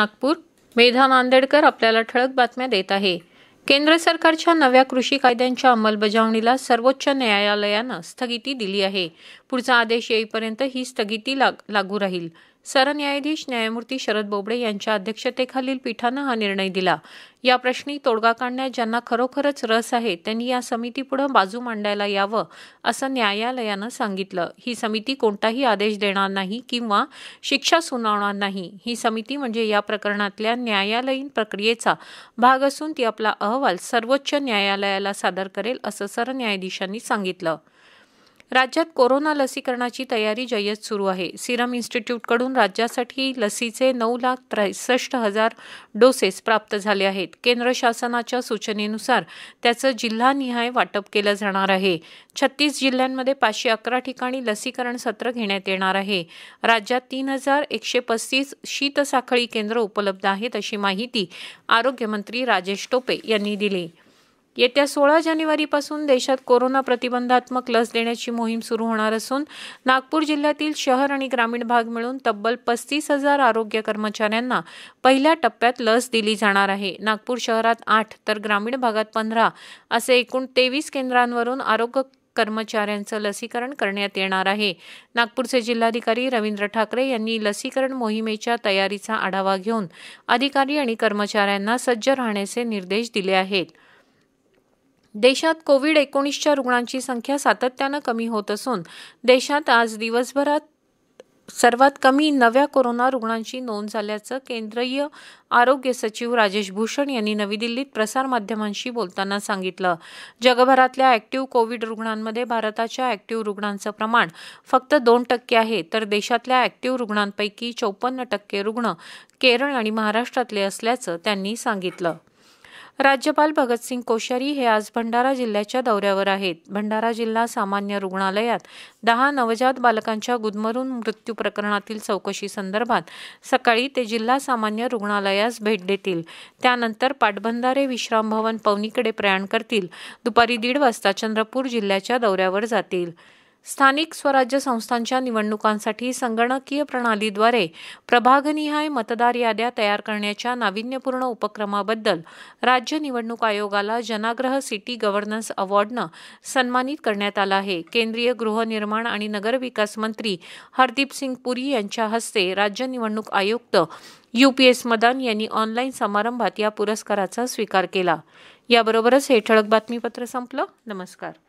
नागपूर मेधा नांदेडकर आपल्याला ठळक बातम्या देत आहे केंद्र सरकारच्या नव्या कृषी कायद्यांच्या अंमलबजावणीला सर्वोच्च न्यायालयानं स्थगिती दिली आहे पुढचा आदेश येईपर्यंत ही स्थगिती लागू राहील सरन्यायाधीश न्यायमूर्ती शरद बोबडे यांच्या अध्यक्षतेखालील पीठानं हा निर्णय दिला या प्रश्नी तोडगा काढण्यात ज्यांना खरोखरच रस आहे त्यांनी या समितीपुढे बाजू मांडायला यावं असं न्यायालयानं सांगितलं ही समिती कोणताही आदेश देणार नाही किंवा शिक्षा सुनावणार नाही ही समिती म्हणजे या प्रकरणातल्या न्यायालयीन प्रक्रियेचा भाग असून ती आपला अहवाल सर्वोच्च न्यायालयाला सादर करेल असं सरन्यायाधीशांनी सांगितलं राज्यात कोरोना लसीकरणाची तयारी जय्यत सुरू आहे सिरम इन्स्टिट्यूटकडून राज्यासाठी लसीचे नऊ लाख त्रेसष्ट हजार डोसेस प्राप्त झाले आहेत केंद्र शासनाच्या सूचनेनुसार त्याचं जिल्हानिहाय वाटप केलं जाणार आहे छत्तीस जिल्ह्यांमध्ये पाचशे अकरा ठिकाणी लसीकरण सत्र घेण्यात येणार आहे राज्यात तीन हजार एकशे पस्तीस शीतसाखळी केंद्र उपलब्ध आहेत अशी माहिती आरोग्यमंत्री राजेश टोपे यांनी दिली येत्या सोळा जानेवारीपासून देशात कोरोना प्रतिबंधात्मक लस देण्याची मोहीम सुरू होणार असून नागपूर जिल्ह्यातील शहर आणि ग्रामीण भाग मिळून तब्बल पस्तीस हजार आरोग्य कर्मचाऱ्यांना पहिल्या टप्प्यात लस दिली जाणार आहे नागपूर शहरात आठ तर ग्रामीण भागात पंधरा असे एकूण तेवीस केंद्रांवरून आरोग्य कर्मचाऱ्यांचं लसीकरण करण्यात येणार आहे नागपूरचे जिल्हाधिकारी रवींद्र ठाकरे यांनी लसीकरण मोहिमेच्या तयारीचा आढावा घेऊन अधिकारी आणि कर्मचाऱ्यांना सज्ज राहण्याचे निर्देश दिले आहेत देशात कोविड एकोणीसच्या रुग्णांची संख्या सातत्यानं कमी होत असून देशात आज दिवसभरात सर्वात कमी नव्या कोरोना रुग्णांची नोंद झाल्याचं केंद्रीय आरोग्य सचिव राजेश भूषण यांनी नवी दिल्लीत प्रसारमाध्यमांशी बोलताना सांगितलं जगभरातल्या ऍक्टिव्ह कोविड रुग्णांमध्ये भारताच्या ऍक्टिव्ह रुग्णांचं प्रमाण फक्त दोन टक्के आहे तर देशातल्या ऍक्टिव्ह रुग्णांपैकी चौपन्न टक्के रुग्ण केरळ आणि महाराष्ट्रातले असल्याचं त्यांनी सांगितलं राज्यपाल भगतसिंग कोश्यारी हे आज भंडारा जिल्ह्याच्या दौऱ्यावर आहेत भंडारा जिल्हा सामान्य रुग्णालयात दहा नवजात बालकांच्या गुदमरून मृत्यू प्रकरणातील चौकशी संदर्भात सकाळी ते जिल्हा सामान्य रुग्णालयास भेट देतील त्यानंतर पाटबंधारे विश्राम भवन पवनीकडे प्रयाण करतील दुपारी दीड वाजता चंद्रपूर जिल्ह्याच्या दौऱ्यावर जातील स्थानिक स्वराज्य संस्थांच्या निवडणुकांसाठी संगणकीय प्रणालीद्वारे प्रभागनिहाय मतदार याद्या तयार करण्याच्या नाविन्यपूर्ण उपक्रमाबद्दल राज्य निवडणूक आयोगाला जनाग्रह सिटी गव्हर्नन्स अवॉर्डनं सन्मानित करण्यात आलं आहे केंद्रीय गृहनिर्माण आणि नगरविकास मंत्री हरदीप सिंग पुरी यांच्या हस्ते राज्य निवडणूक आयुक्त यू पी एस मदान यांनी ऑनलाईन समारंभात या पुरस्काराचा स्वीकार केला याबरोबरच हे ठळक बातमीपत्र संपलं नमस्कार